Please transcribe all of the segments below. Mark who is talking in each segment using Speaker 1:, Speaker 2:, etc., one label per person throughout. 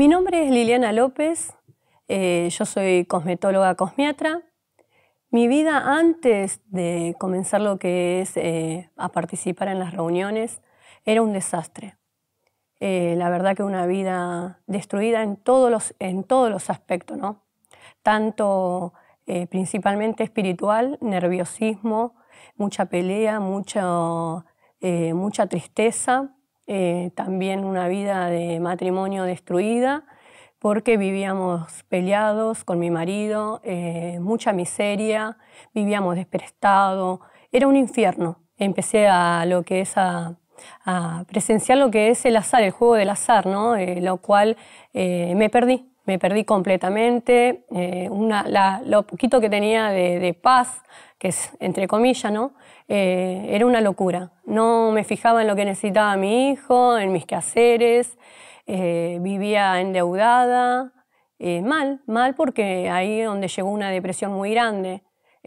Speaker 1: Mi nombre es Liliana López, eh, yo soy cosmetóloga cosmiatra. Mi vida antes de comenzar lo que es eh, a participar en las reuniones era un desastre. Eh, la verdad que una vida destruida en todos los, en todos los aspectos, ¿no? Tanto principalmente espiritual, nerviosismo, mucha pelea, mucha tristeza eh, también una vida de matrimonio destruida, porque vivíamos peleados con mi marido, eh, mucha miseria, vivíamos desprestado, era un infierno. Empecé a lo que es a, presenciar lo que es el azar, el juego del azar, ¿no? Eh, lo cual me perdí, me perdí completamente. lo poquito que tenía de paz, que es entre comillas, ¿no? Eh, era una locura. No me fijaba en lo que necesitaba mi hijo, en mis quehaceres, eh, vivía endeudada, eh, mal, mal porque ahí donde llegó una depresión muy grande,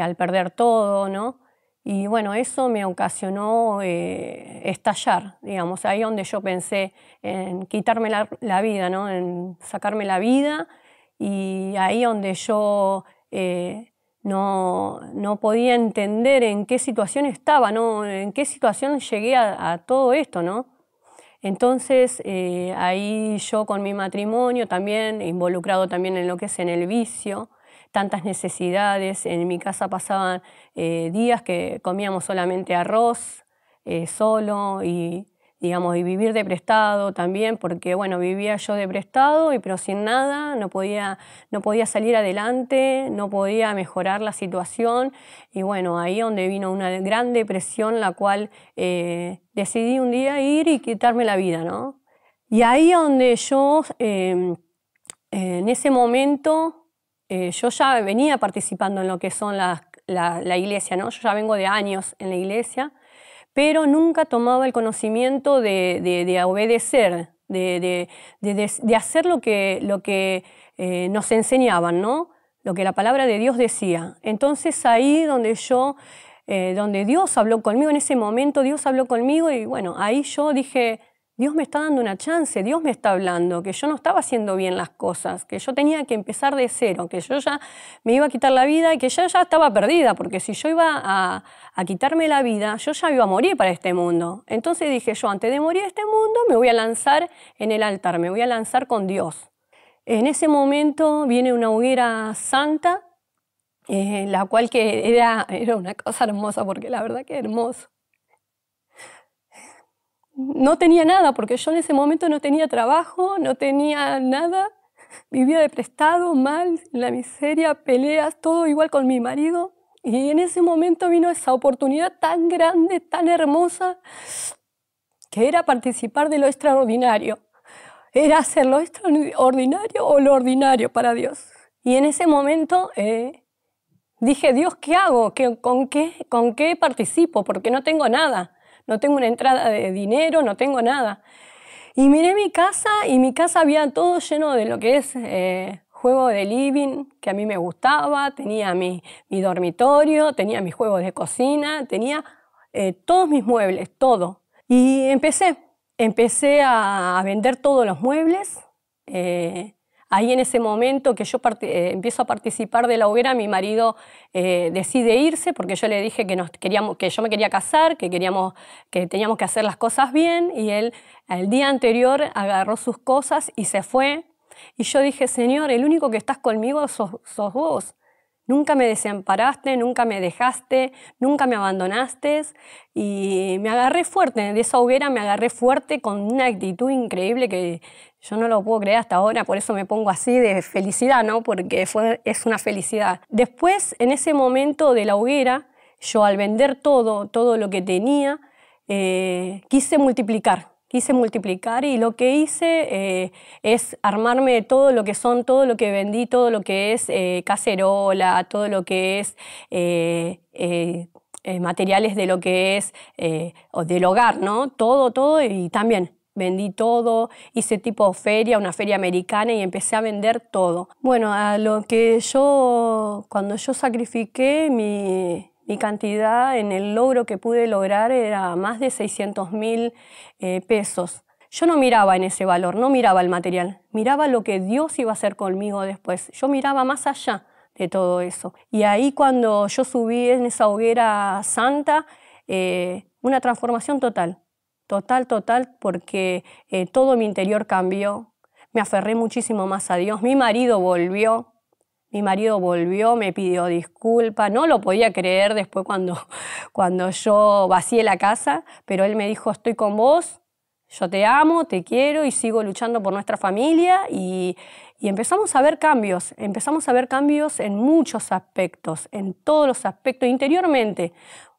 Speaker 1: al perder todo, ¿no? Y bueno, eso me ocasionó estallar, digamos, ahí donde yo pensé en quitarme la, vida, ¿no? En sacarme la vida y ahí donde yo no, no podía entender en qué situación estaba, ¿no? en qué situación llegué a, todo esto, ¿no? Entonces eh, ahí yo con mi matrimonio también, involucrado también en lo que es en el vicio, tantas necesidades, en mi casa pasaban eh, días que comíamos solamente arroz, eh, solo, y digamos, y vivir de prestado también, porque bueno, vivía yo de prestado, y, pero sin nada, no podía, no podía salir adelante, no podía mejorar la situación, y bueno, ahí donde vino una gran depresión, la cual eh, decidí un día ir y quitarme la vida, ¿no? Y ahí donde yo, em, eh, en ese momento, eh, yo ya venía participando en lo que son la, la, iglesia, ¿no? Yo ya vengo de años en la iglesia pero nunca tomaba el conocimiento de, obedecer, de, hacer lo que, eh, nos enseñaban, ¿no? lo que la palabra de Dios decía. Entonces ahí donde yo, eh, donde Dios habló conmigo, en ese momento Dios habló conmigo y bueno, ahí yo dije, Dios me está dando una chance, Dios me está hablando, que yo no estaba haciendo bien las cosas, que yo tenía que empezar de cero, que yo ya me iba a quitar la vida y que ya, ya estaba perdida, porque si yo iba a, quitarme la vida, yo ya iba a morir para este mundo. Entonces dije yo, antes de morir este mundo, me voy a lanzar en el altar, me voy a lanzar con Dios. En ese momento viene una hoguera santa, eh, la cual que era, era una cosa hermosa, porque la verdad que hermoso no tenía nada, porque yo en ese momento no tenía trabajo, no tenía nada, vivía de prestado, mal, en la miseria, peleas, todo igual con mi marido. Y en ese momento vino esa oportunidad tan grande, tan hermosa, que era participar de lo extraordinario. Era hacer lo extraordinario o lo ordinario para Dios. Y en ese momento eh, dije, Dios, ¿qué hago? con, qué, ¿Con qué participo? Porque no tengo nada no tengo una entrada de dinero, no tengo nada. Y miré mi casa y mi casa había todo lleno de lo que es eh, juego de living que a mí me gustaba, tenía mi, dormitorio, tenía mis juegos de cocina, tenía eh, todos mis muebles, todo. Y empecé, empecé a, vender todos los muebles. Eh, Ahí en ese momento que yo eh, empiezo a participar de la hoguera, mi marido eh, decide irse porque yo le dije que, nos queríamos, que yo me quería casar, que, queríamos, que teníamos que hacer las cosas bien y él el día anterior agarró sus cosas y se fue. Y yo dije, Señor, el único que estás conmigo sos, sos vos. Nunca me desamparaste, nunca me dejaste, nunca me abandonaste y me agarré fuerte, de esa hoguera me agarré fuerte con una actitud increíble que yo no lo puedo creer hasta ahora, por eso me pongo así de felicidad, ¿no? Porque fue, es una felicidad. Después, en ese momento de la hoguera, yo al vender todo, todo lo que tenía, eh, quise multiplicar, Hice multiplicar y lo que hice eh, es armarme de todo lo que son, todo lo que vendí, todo lo que es eh, cacerola, todo lo que es eh, materiales de lo que es del hogar, ¿no? Todo, todo y también vendí todo, hice tipo feria, una feria americana y empecé a vender todo. Bueno, a lo que yo, cuando yo sacrifiqué mi, mi cantidad en el logro que pude lograr era más de 600 mil eh, pesos. Yo no miraba en ese valor, no miraba el material, miraba lo que Dios iba a hacer conmigo después. Yo miraba más allá de todo eso. Y ahí cuando yo subí en esa hoguera santa, eh, una transformación total, total, total, porque eh, todo mi interior cambió, me aferré muchísimo más a Dios, mi marido volvió, mi marido volvió, me pidió disculpa, no lo podía creer después cuando, cuando yo vacié la casa, pero él me dijo, estoy con vos, yo te amo, te quiero y sigo luchando por nuestra familia y, y, empezamos a ver cambios, empezamos a ver cambios en muchos aspectos, en todos los aspectos, interiormente,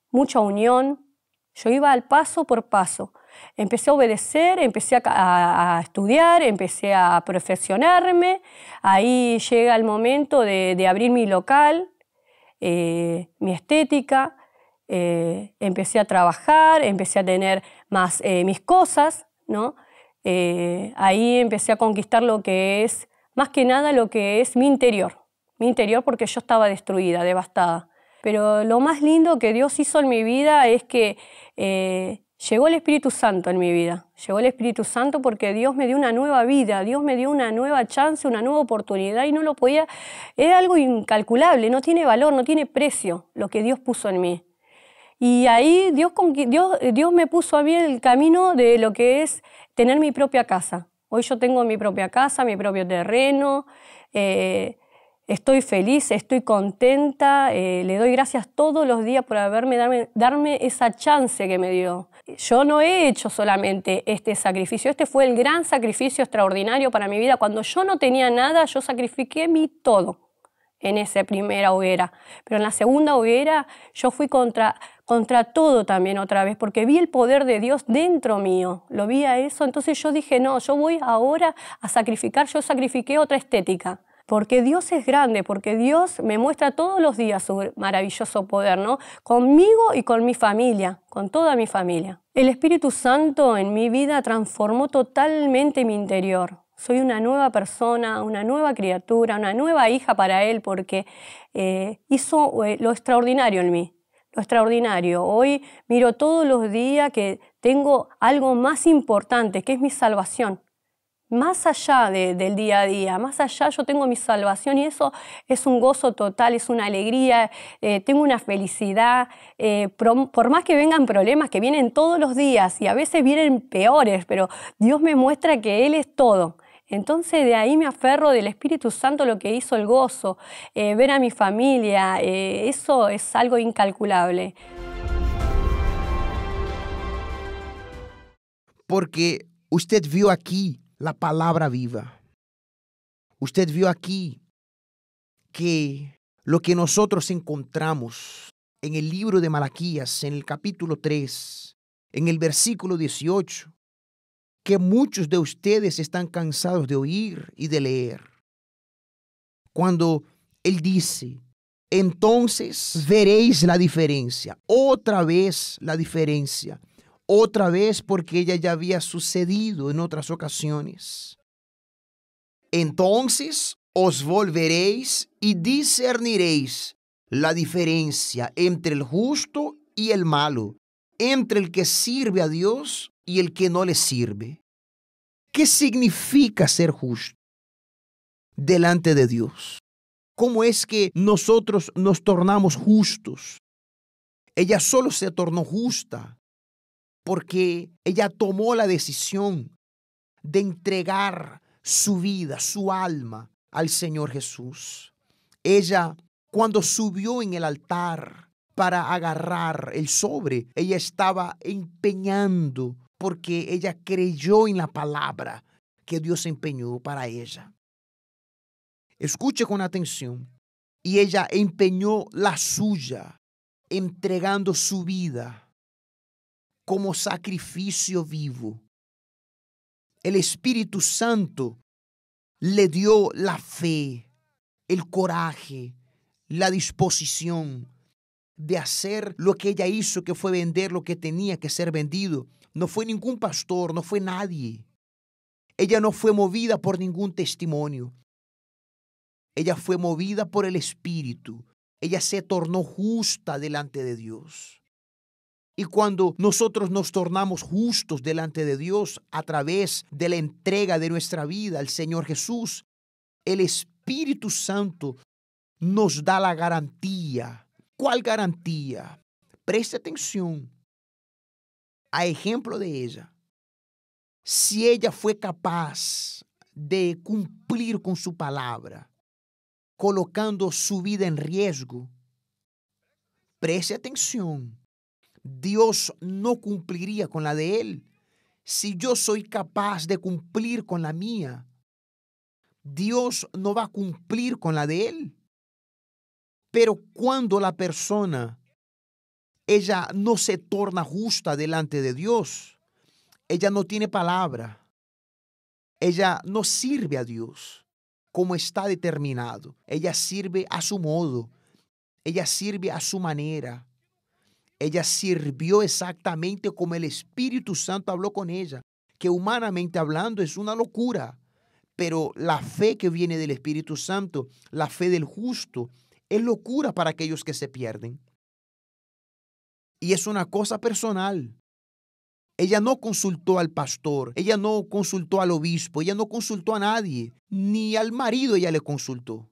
Speaker 1: mucha unión, yo iba al paso por paso, Empecé a obedecer, empecé a, estudiar, empecé a profesionarme. Ahí llega el momento de, abrir mi local, eh, mi estética. Eh, empecé a trabajar, empecé a tener más eh, mis cosas, ¿no? ahí empecé a conquistar lo que es, más que nada lo que es mi interior. Mi interior porque yo estaba destruida, devastada. Pero lo más lindo que Dios hizo en mi vida es que Llegó el Espíritu Santo en mi vida. Llegó el Espíritu Santo porque Dios me dio una nueva vida, Dios me dio una nueva chance, una nueva oportunidad y no lo podía... Es algo incalculable, no tiene valor, no tiene precio lo que Dios puso en mí. Y ahí Dios, Dios, Dios me puso a mí el camino de lo que es tener mi propia casa. Hoy yo tengo mi propia casa, mi propio terreno, eh, estoy feliz, estoy contenta, eh, le doy gracias todos los días por haberme darme, darme esa chance que me dio yo no he hecho solamente este sacrificio, este fue el gran sacrificio extraordinario para mi vida. Cuando yo no tenía nada, yo sacrifiqué mi todo en esa primera hoguera. Pero en la segunda hoguera yo fui contra, contra todo también otra vez, porque vi el poder de Dios dentro mío, lo vi a eso. Entonces yo dije, no, yo voy ahora a sacrificar, yo sacrifiqué otra estética porque Dios es grande, porque Dios me muestra todos los días su maravilloso poder, ¿no? Conmigo y con mi familia, con toda mi familia. El Espíritu Santo en mi vida transformó totalmente mi interior. Soy una nueva persona, una nueva criatura, una nueva hija para Él, porque eh, hizo eh, lo extraordinario en mí, lo extraordinario. Hoy miro todos los días que tengo algo más importante, que es mi salvación más allá del día a día, más allá yo tengo mi salvación y eso es un gozo total, es una alegría, eh, tengo una felicidad, eh, por, más que vengan problemas que vienen todos los días y a veces vienen peores, pero Dios me muestra que Él es todo. Entonces de ahí me aferro del Espíritu Santo lo que hizo el gozo, eh, ver a mi familia, eso es algo incalculable.
Speaker 2: Porque usted vio aquí la palabra viva. Usted vio aquí que lo que nosotros encontramos en el libro de Malaquías, en el capítulo 3, en el versículo 18, que muchos de ustedes están cansados de oír y de leer. Cuando él dice, entonces veréis la diferencia, otra vez la diferencia otra vez porque ella ya había sucedido en otras ocasiones. Entonces os volveréis y discerniréis la diferencia entre el justo y el malo, entre el que sirve a Dios y el que no le sirve. ¿Qué significa ser justo delante de Dios? ¿Cómo es que nosotros nos tornamos justos? Ella solo se tornó justa porque ella tomó la decisión de entregar su vida, su alma al Señor Jesús. Ella, cuando subió en el altar para agarrar el sobre, ella estaba empeñando porque ella creyó en la palabra que Dios empeñó para ella. Escuche con atención. Y ella empeñó la suya, entregando su vida como sacrificio vivo. El Espíritu Santo le dio la fe, el coraje, la disposición de hacer lo que ella hizo, que fue vender lo que tenía que ser vendido. No fue ningún pastor, no fue nadie. Ella no fue movida por ningún testimonio. Ella fue movida por el Espíritu. Ella se tornó justa delante de Dios. Y cuando nosotros nos tornamos justos delante de Dios a través de la entrega de nuestra vida al Señor Jesús, el Espíritu Santo nos da la garantía. ¿Cuál garantía? Preste atención a ejemplo de ella. Si ella fue capaz de cumplir con su palabra, colocando su vida en riesgo, preste atención Dios no cumpliría con la de él. Si yo soy capaz de cumplir con la mía, Dios no va a cumplir con la de él. Pero cuando la persona, ella no se torna justa delante de Dios, ella no tiene palabra, ella no sirve a Dios como está determinado, ella sirve a su modo, ella sirve a su manera ella sirvió exactamente como el Espíritu Santo habló con ella, que humanamente hablando es una locura, pero la fe que viene del Espíritu Santo, la fe del justo, es locura para aquellos que se pierden. Y es una cosa personal. Ella no consultó al pastor, ella no consultó al obispo, ella no consultó a nadie, ni al marido ella le consultó.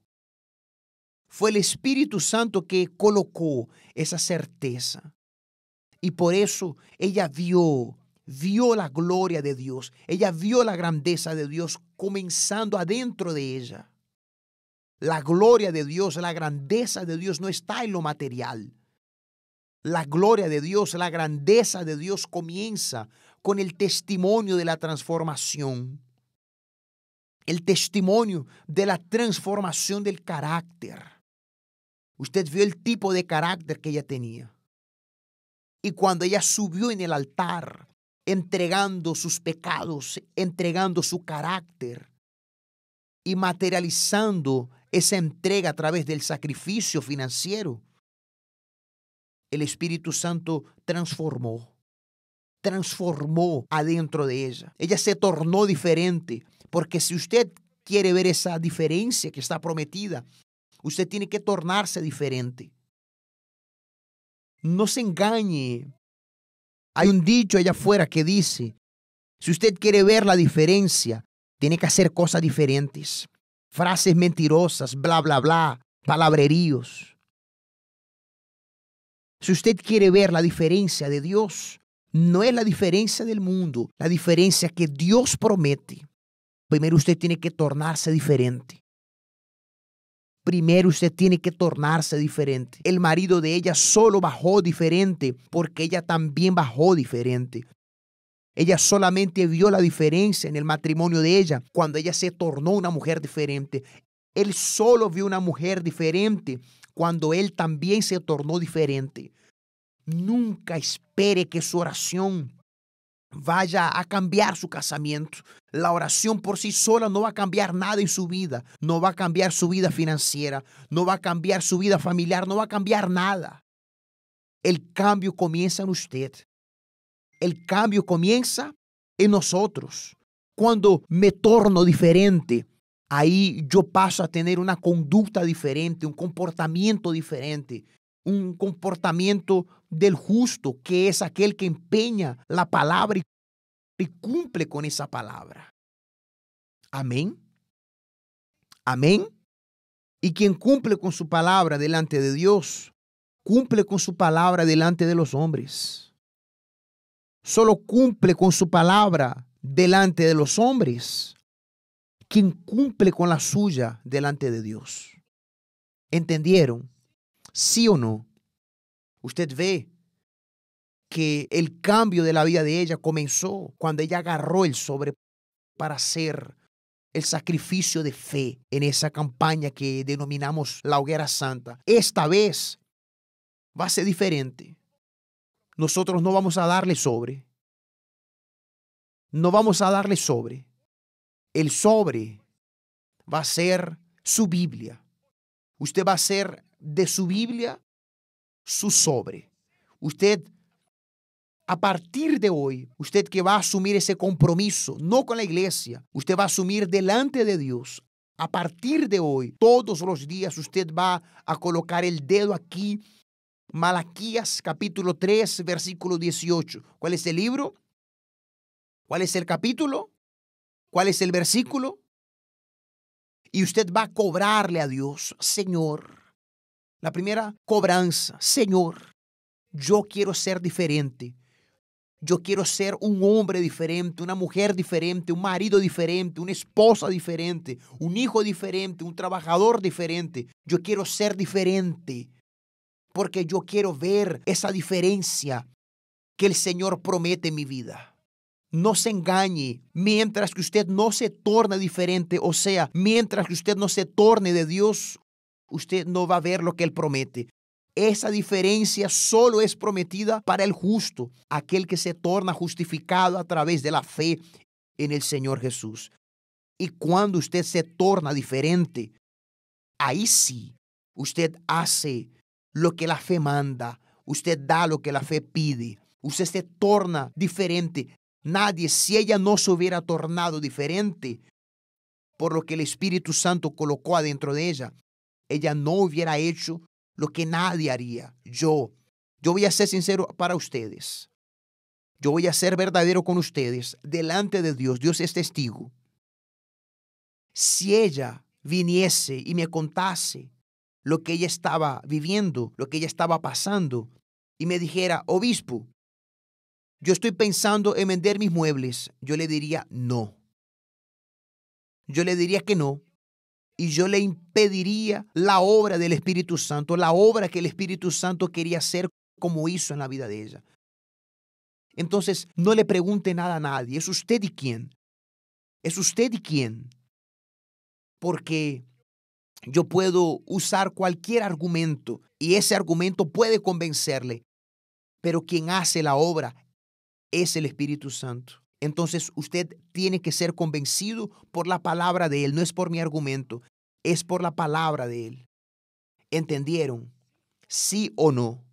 Speaker 2: Fue el Espíritu Santo que colocó esa certeza. Y por eso ella vio, vio la gloria de Dios, ella vio la grandeza de Dios comenzando adentro de ella. La gloria de Dios, la grandeza de Dios no está en lo material. La gloria de Dios, la grandeza de Dios comienza con el testimonio de la transformación. El testimonio de la transformación del carácter. Usted vio el tipo de carácter que ella tenía. Y cuando ella subió en el altar, entregando sus pecados, entregando su carácter y materializando esa entrega a través del sacrificio financiero, el Espíritu Santo transformó, transformó adentro de ella. Ella se tornó diferente, porque si usted quiere ver esa diferencia que está prometida Usted tiene que tornarse diferente. No se engañe. Hay un dicho allá afuera que dice, si usted quiere ver la diferencia, tiene que hacer cosas diferentes. Frases mentirosas, bla, bla, bla, palabreríos. Si usted quiere ver la diferencia de Dios, no es la diferencia del mundo, la diferencia que Dios promete. Primero usted tiene que tornarse diferente. Primero usted tiene que tornarse diferente. El marido de ella solo bajó diferente porque ella también bajó diferente. Ella solamente vio la diferencia en el matrimonio de ella cuando ella se tornó una mujer diferente. Él solo vio una mujer diferente cuando él también se tornó diferente. Nunca espere que su oración vaya a cambiar su casamiento. La oración por sí sola no va a cambiar nada en su vida, no va a cambiar su vida financiera, no va a cambiar su vida familiar, no va a cambiar nada. El cambio comienza en usted. El cambio comienza en nosotros. Cuando me torno diferente, ahí yo paso a tener una conducta diferente, un comportamiento diferente, un comportamiento del justo, que es aquel que empeña la palabra y cumple con esa palabra. Amén. Amén. Y quien cumple con su palabra delante de Dios, cumple con su palabra delante de los hombres. Solo cumple con su palabra delante de los hombres quien cumple con la suya delante de Dios. ¿Entendieron? ¿Sí o no? Usted ve que el cambio de la vida de ella comenzó cuando ella agarró el sobre para hacer el sacrificio de fe en esa campaña que denominamos la hoguera santa. Esta vez va a ser diferente. Nosotros no vamos a darle sobre. No vamos a darle sobre. El sobre va a ser su Biblia. Usted va a ser de su Biblia su sobre. Usted, a partir de hoy, usted que va a asumir ese compromiso, no con la iglesia, usted va a asumir delante de Dios. A partir de hoy, todos los días, usted va a colocar el dedo aquí. Malaquías capítulo 3, versículo 18. ¿Cuál es el libro? ¿Cuál es el capítulo? ¿Cuál es el versículo? Y usted va a cobrarle a Dios, Señor la primera, cobranza. Señor, yo quiero ser diferente. Yo quiero ser un hombre diferente, una mujer diferente, un marido diferente, una esposa diferente, un hijo diferente, un trabajador diferente. Yo quiero ser diferente porque yo quiero ver esa diferencia que el Señor promete en mi vida. No se engañe mientras que usted no se torne diferente, o sea, mientras que usted no se torne de Dios, usted no va a ver lo que Él promete. Esa diferencia solo es prometida para el justo, aquel que se torna justificado a través de la fe en el Señor Jesús. Y cuando usted se torna diferente, ahí sí, usted hace lo que la fe manda, usted da lo que la fe pide, usted se torna diferente. Nadie, si ella no se hubiera tornado diferente por lo que el Espíritu Santo colocó adentro de ella, ella no hubiera hecho lo que nadie haría, yo. Yo voy a ser sincero para ustedes. Yo voy a ser verdadero con ustedes delante de Dios. Dios es testigo. Si ella viniese y me contase lo que ella estaba viviendo, lo que ella estaba pasando, y me dijera, obispo, yo estoy pensando en vender mis muebles, yo le diría no. Yo le diría que no, y yo le impediría la obra del Espíritu Santo, la obra que el Espíritu Santo quería hacer como hizo en la vida de ella. Entonces, no le pregunte nada a nadie, es usted y quién. Es usted y quién. Porque yo puedo usar cualquier argumento y ese argumento puede convencerle, pero quien hace la obra es el Espíritu Santo. Entonces usted tiene que ser convencido por la palabra de Él, no es por mi argumento, es por la palabra de Él. ¿Entendieron? Sí o no.